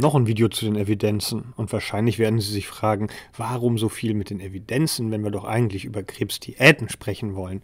noch ein Video zu den Evidenzen. Und wahrscheinlich werden Sie sich fragen, warum so viel mit den Evidenzen, wenn wir doch eigentlich über Krebsdiäten sprechen wollen.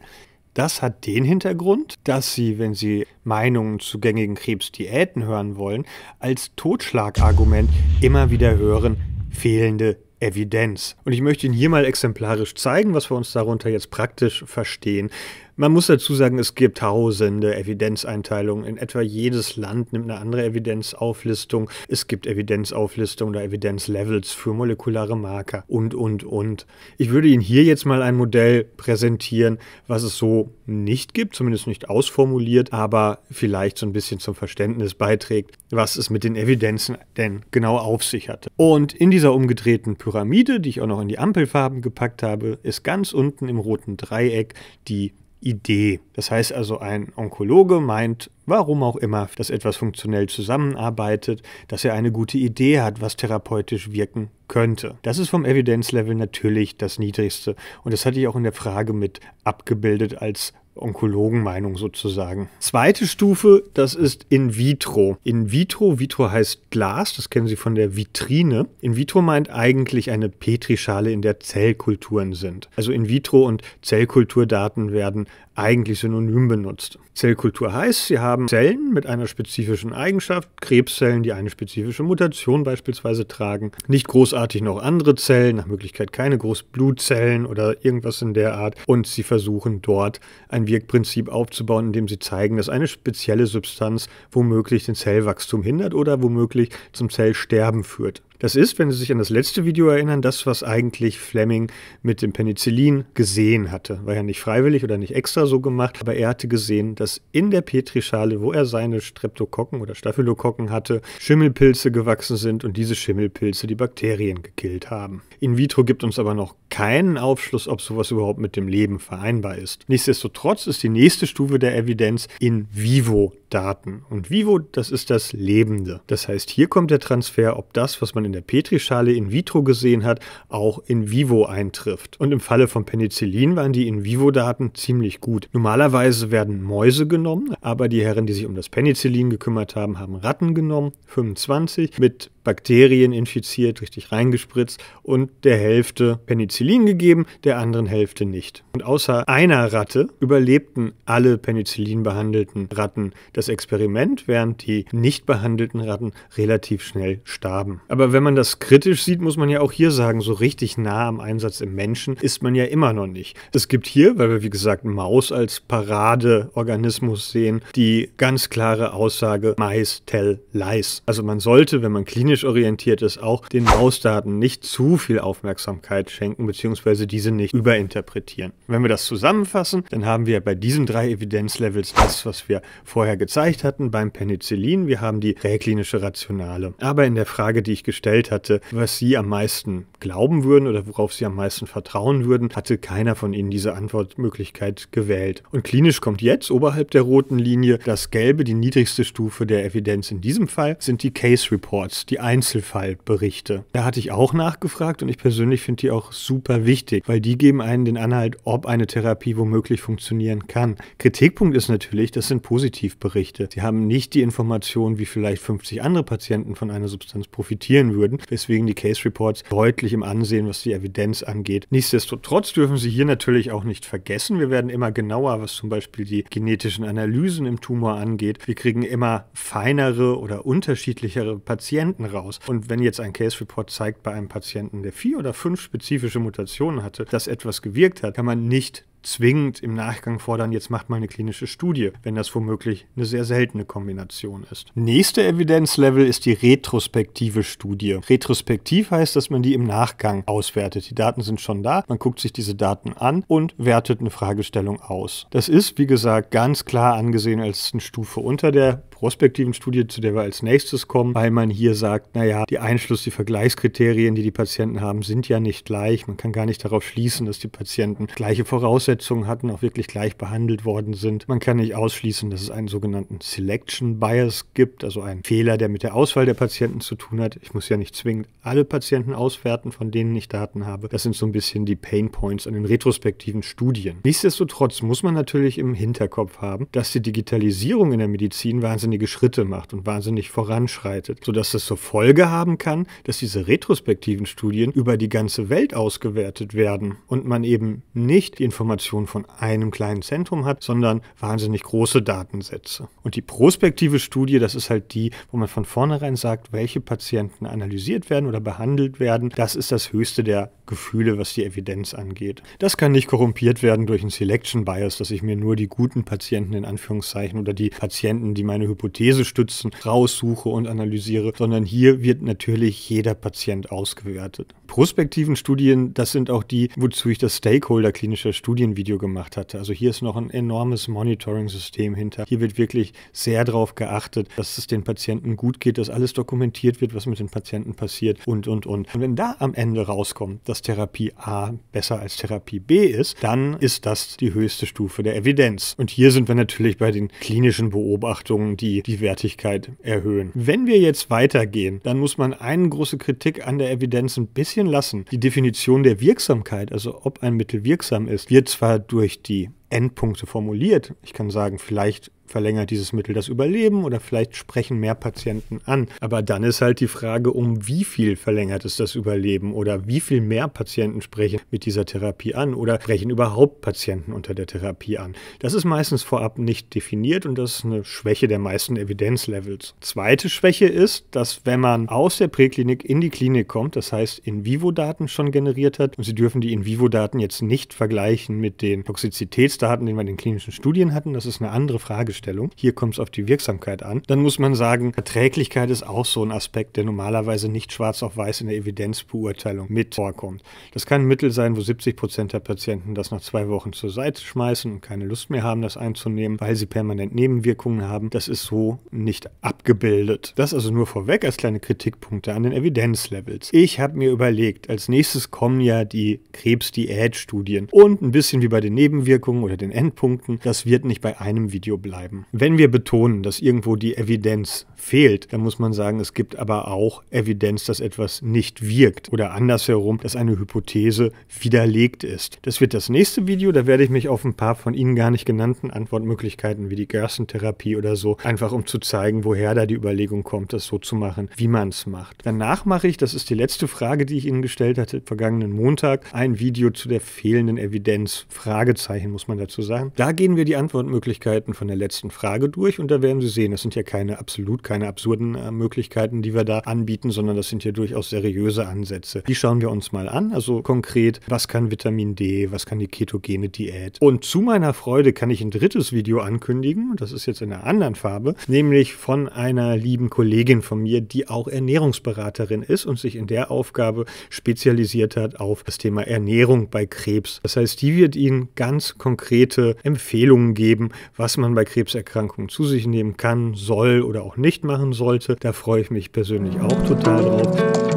Das hat den Hintergrund, dass Sie, wenn Sie Meinungen zu gängigen Krebsdiäten hören wollen, als Totschlagargument immer wieder hören, fehlende Evidenz. Und ich möchte Ihnen hier mal exemplarisch zeigen, was wir uns darunter jetzt praktisch verstehen. Man muss dazu sagen, es gibt tausende Evidenzeinteilungen. In etwa jedes Land nimmt eine andere Evidenzauflistung. Es gibt Evidenzauflistungen oder Evidenzlevels für molekulare Marker und, und, und. Ich würde Ihnen hier jetzt mal ein Modell präsentieren, was es so nicht gibt, zumindest nicht ausformuliert, aber vielleicht so ein bisschen zum Verständnis beiträgt, was es mit den Evidenzen denn genau auf sich hatte. Und in dieser umgedrehten Pyramide, die ich auch noch in die Ampelfarben gepackt habe, ist ganz unten im roten Dreieck die Idee. Das heißt also, ein Onkologe meint, warum auch immer, dass etwas funktionell zusammenarbeitet, dass er eine gute Idee hat, was therapeutisch wirken könnte. Das ist vom Evidenzlevel natürlich das Niedrigste. Und das hatte ich auch in der Frage mit abgebildet als Onkologenmeinung sozusagen. Zweite Stufe, das ist in vitro. In vitro, vitro heißt Glas, das kennen Sie von der Vitrine. In vitro meint eigentlich eine Petrischale, in der Zellkulturen sind. Also in vitro und Zellkulturdaten werden eigentlich synonym benutzt. Zellkultur heißt, Sie haben Zellen mit einer spezifischen Eigenschaft, Krebszellen, die eine spezifische Mutation beispielsweise tragen, nicht großartig noch andere Zellen, nach Möglichkeit keine Großblutzellen oder irgendwas in der Art und Sie versuchen dort ein ein Wirkprinzip aufzubauen, indem sie zeigen, dass eine spezielle Substanz womöglich den Zellwachstum hindert oder womöglich zum Zellsterben führt. Das ist, wenn Sie sich an das letzte Video erinnern, das, was eigentlich Fleming mit dem Penicillin gesehen hatte. War ja nicht freiwillig oder nicht extra so gemacht, aber er hatte gesehen, dass in der Petrischale, wo er seine Streptokokken oder Staphylokokken hatte, Schimmelpilze gewachsen sind und diese Schimmelpilze die Bakterien gekillt haben. In vitro gibt uns aber noch keinen Aufschluss, ob sowas überhaupt mit dem Leben vereinbar ist. Nichtsdestotrotz ist die nächste Stufe der Evidenz in vivo Daten. Und vivo, das ist das Lebende. Das heißt, hier kommt der Transfer, ob das, was man in der Petrischale in vitro gesehen hat, auch in vivo eintrifft. Und im Falle von Penicillin waren die in vivo Daten ziemlich gut. Normalerweise werden Mäuse genommen, aber die Herren, die sich um das Penicillin gekümmert haben, haben Ratten genommen, 25, mit Bakterien infiziert, richtig reingespritzt und der Hälfte Penicillin gegeben, der anderen Hälfte nicht. Und außer einer Ratte überlebten alle Penicillin behandelten Ratten das Experiment, während die nicht behandelten Ratten relativ schnell starben. Aber wenn man das kritisch sieht, muss man ja auch hier sagen, so richtig nah am Einsatz im Menschen ist man ja immer noch nicht. Es gibt hier, weil wir wie gesagt Maus als Paradeorganismus sehen, die ganz klare Aussage Mais tell lies. Also man sollte, wenn man klinisch orientiert ist, auch den Mausdaten nicht zu viel Aufmerksamkeit schenken bzw. diese nicht überinterpretieren. Wenn wir das zusammenfassen, dann haben wir bei diesen drei Evidenzlevels das, was wir vorher gezeigt hatten beim Penicillin. Wir haben die präklinische Rationale. Aber in der Frage, die ich gestellt gestellt hatte, was sie am meisten glauben würden oder worauf sie am meisten vertrauen würden, hatte keiner von ihnen diese Antwortmöglichkeit gewählt. Und klinisch kommt jetzt oberhalb der roten Linie das Gelbe, die niedrigste Stufe der Evidenz in diesem Fall, sind die Case Reports, die Einzelfallberichte. Da hatte ich auch nachgefragt und ich persönlich finde die auch super wichtig, weil die geben einen den Anhalt, ob eine Therapie womöglich funktionieren kann. Kritikpunkt ist natürlich, das sind Positivberichte. Sie haben nicht die Information, wie vielleicht 50 andere Patienten von einer Substanz profitieren würden, weswegen die Case Reports deutlich im Ansehen, was die Evidenz angeht. Nichtsdestotrotz dürfen Sie hier natürlich auch nicht vergessen, wir werden immer genauer, was zum Beispiel die genetischen Analysen im Tumor angeht. Wir kriegen immer feinere oder unterschiedlichere Patienten raus. Und wenn jetzt ein Case Report zeigt bei einem Patienten, der vier oder fünf spezifische Mutationen hatte, dass etwas gewirkt hat, kann man nicht zwingend im Nachgang fordern, jetzt macht mal eine klinische Studie, wenn das womöglich eine sehr seltene Kombination ist. Nächste Evidenzlevel ist die retrospektive Studie. Retrospektiv heißt, dass man die im Nachgang auswertet. Die Daten sind schon da, man guckt sich diese Daten an und wertet eine Fragestellung aus. Das ist, wie gesagt, ganz klar angesehen als eine Stufe unter der prospektiven Studie, zu der wir als nächstes kommen, weil man hier sagt, naja, die Einschluss, die Vergleichskriterien, die die Patienten haben, sind ja nicht gleich. Man kann gar nicht darauf schließen, dass die Patienten gleiche Voraussetzungen Voraussetzungen hatten, auch wirklich gleich behandelt worden sind. Man kann nicht ausschließen, dass es einen sogenannten Selection Bias gibt, also einen Fehler, der mit der Auswahl der Patienten zu tun hat. Ich muss ja nicht zwingend alle Patienten auswerten, von denen ich Daten habe. Das sind so ein bisschen die Pain Points an den retrospektiven Studien. Nichtsdestotrotz muss man natürlich im Hinterkopf haben, dass die Digitalisierung in der Medizin wahnsinnige Schritte macht und wahnsinnig voranschreitet, sodass das zur Folge haben kann, dass diese retrospektiven Studien über die ganze Welt ausgewertet werden und man eben nicht die Informationen Informationen von einem kleinen Zentrum hat, sondern wahnsinnig große Datensätze. Und die prospektive Studie, das ist halt die, wo man von vornherein sagt, welche Patienten analysiert werden oder behandelt werden. Das ist das höchste der Gefühle, was die Evidenz angeht. Das kann nicht korrumpiert werden durch ein Selection Bias, dass ich mir nur die guten Patienten in Anführungszeichen oder die Patienten, die meine Hypothese stützen, raussuche und analysiere, sondern hier wird natürlich jeder Patient ausgewertet. Prospektiven Studien, das sind auch die, wozu ich das Stakeholder klinischer Studien Video gemacht hatte. Also hier ist noch ein enormes Monitoring-System hinter. Hier wird wirklich sehr darauf geachtet, dass es den Patienten gut geht, dass alles dokumentiert wird, was mit den Patienten passiert und, und, und. Und wenn da am Ende rauskommt, dass Therapie A besser als Therapie B ist, dann ist das die höchste Stufe der Evidenz. Und hier sind wir natürlich bei den klinischen Beobachtungen, die die Wertigkeit erhöhen. Wenn wir jetzt weitergehen, dann muss man eine große Kritik an der Evidenz ein bisschen lassen. Die Definition der Wirksamkeit, also ob ein Mittel wirksam ist, wird zwar zwar durch die Endpunkte formuliert. Ich kann sagen, vielleicht verlängert dieses Mittel das Überleben oder vielleicht sprechen mehr Patienten an. Aber dann ist halt die Frage, um wie viel verlängert es das Überleben oder wie viel mehr Patienten sprechen mit dieser Therapie an oder sprechen überhaupt Patienten unter der Therapie an. Das ist meistens vorab nicht definiert und das ist eine Schwäche der meisten Evidenzlevels. Zweite Schwäche ist, dass wenn man aus der Präklinik in die Klinik kommt, das heißt in vivo Daten schon generiert hat und Sie dürfen die in vivo Daten jetzt nicht vergleichen mit den Toxizitätsdaten, die wir in den klinischen Studien hatten, das ist eine andere Frage Fragestellung. Hier kommt es auf die Wirksamkeit an. Dann muss man sagen, Verträglichkeit ist auch so ein Aspekt, der normalerweise nicht schwarz auf weiß in der Evidenzbeurteilung mit vorkommt. Das kann ein Mittel sein, wo 70 Prozent der Patienten das nach zwei Wochen zur Seite schmeißen und keine Lust mehr haben, das einzunehmen, weil sie permanent Nebenwirkungen haben. Das ist so nicht abgebildet. Das also nur vorweg als kleine Kritikpunkte an den Evidenzlevels. Ich habe mir überlegt, als nächstes kommen ja die Krebsdiätstudien und ein bisschen wie bei den Nebenwirkungen oder den Endpunkten, das wird nicht bei einem Video bleiben bleiben. Wenn wir betonen, dass irgendwo die Evidenz fehlt, dann muss man sagen, es gibt aber auch Evidenz, dass etwas nicht wirkt oder andersherum, dass eine Hypothese widerlegt ist. Das wird das nächste Video, da werde ich mich auf ein paar von Ihnen gar nicht genannten Antwortmöglichkeiten wie die Gerstentherapie oder so, einfach um zu zeigen, woher da die Überlegung kommt, das so zu machen, wie man es macht. Danach mache ich, das ist die letzte Frage, die ich Ihnen gestellt hatte, vergangenen Montag, ein Video zu der fehlenden Evidenz. Fragezeichen muss man dazu sagen. Da gehen wir die Antwortmöglichkeiten von der letzten letzten Frage durch und da werden Sie sehen, das sind ja keine absolut keine absurden äh, Möglichkeiten, die wir da anbieten, sondern das sind ja durchaus seriöse Ansätze. Die schauen wir uns mal an. Also konkret, was kann Vitamin D, was kann die ketogene Diät? Und zu meiner Freude kann ich ein drittes Video ankündigen, das ist jetzt in einer anderen Farbe, nämlich von einer lieben Kollegin von mir, die auch Ernährungsberaterin ist und sich in der Aufgabe spezialisiert hat auf das Thema Ernährung bei Krebs. Das heißt, die wird Ihnen ganz konkrete Empfehlungen geben, was man bei Krebs Krebserkrankungen zu sich nehmen kann, soll oder auch nicht machen sollte. Da freue ich mich persönlich auch total drauf.